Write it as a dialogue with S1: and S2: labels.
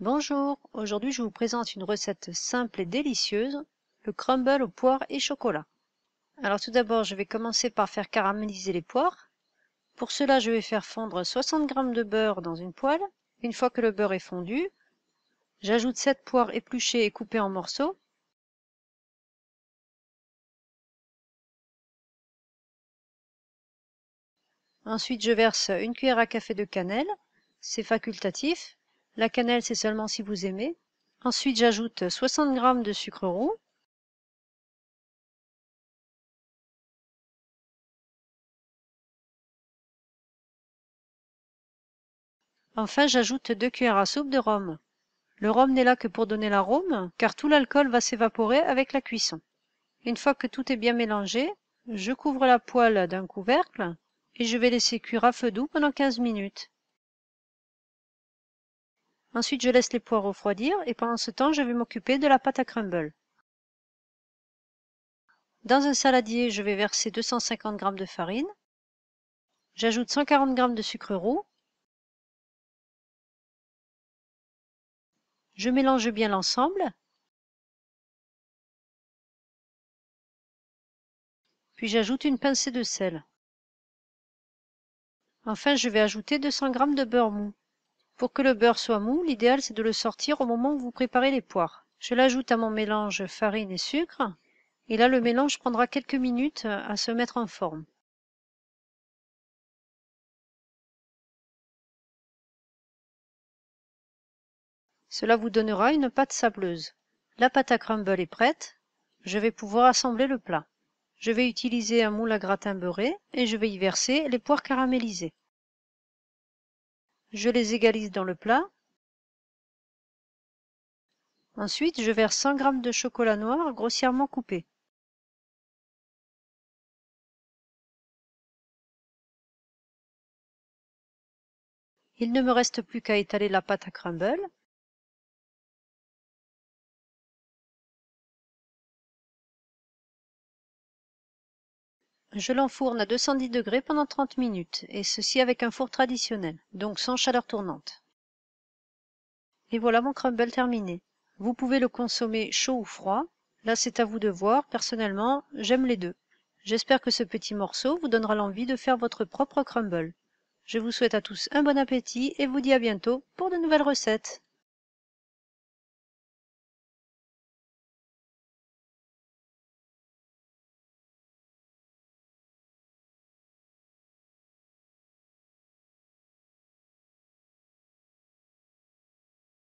S1: Bonjour, aujourd'hui je vous présente une recette simple et délicieuse, le crumble aux poires et chocolat. Alors tout d'abord je vais commencer par faire caraméliser les poires. Pour cela je vais faire fondre 60 g de beurre dans une poêle. Une fois que le beurre est fondu,
S2: j'ajoute 7 poires épluchées et coupées en morceaux.
S1: Ensuite je verse une cuillère à café de cannelle, c'est facultatif, la cannelle c'est
S2: seulement si vous aimez ensuite j'ajoute 60 g de sucre roux enfin j'ajoute deux cuillères à soupe de rhum
S1: le rhum n'est là que pour donner l'arôme car tout l'alcool va s'évaporer avec la cuisson une fois que tout est bien mélangé je couvre la poêle d'un couvercle et je vais laisser cuire à feu doux pendant 15 minutes ensuite je laisse les poires refroidir et pendant ce temps je vais m'occuper de la pâte à crumble dans un saladier je vais verser 250 g de farine
S2: j'ajoute 140 g de sucre roux je mélange bien l'ensemble puis j'ajoute une pincée de sel
S1: enfin je vais ajouter 200 g de beurre mou pour que le beurre soit mou l'idéal c'est de le sortir au moment où vous préparez les poires je l'ajoute à mon mélange farine et sucre
S2: et là le mélange prendra quelques minutes à se mettre en forme cela vous donnera une pâte sableuse la pâte à crumble est prête je vais pouvoir
S1: assembler le plat je vais utiliser un moule à gratin beurré et je vais y verser les poires caramélisées je les égalise dans le plat.
S2: Ensuite, je verse 100 g de chocolat noir grossièrement coupé. Il ne me reste plus qu'à étaler la pâte à crumble Je l'enfourne à 210 degrés pendant 30 minutes,
S1: et ceci avec un four traditionnel, donc sans chaleur tournante. Et voilà mon crumble terminé. Vous pouvez le consommer chaud ou froid. Là, c'est à vous de voir. Personnellement, j'aime les deux. J'espère que ce petit morceau vous donnera l'envie de faire votre propre
S2: crumble. Je vous souhaite à tous un bon appétit et vous dis à bientôt pour de nouvelles recettes.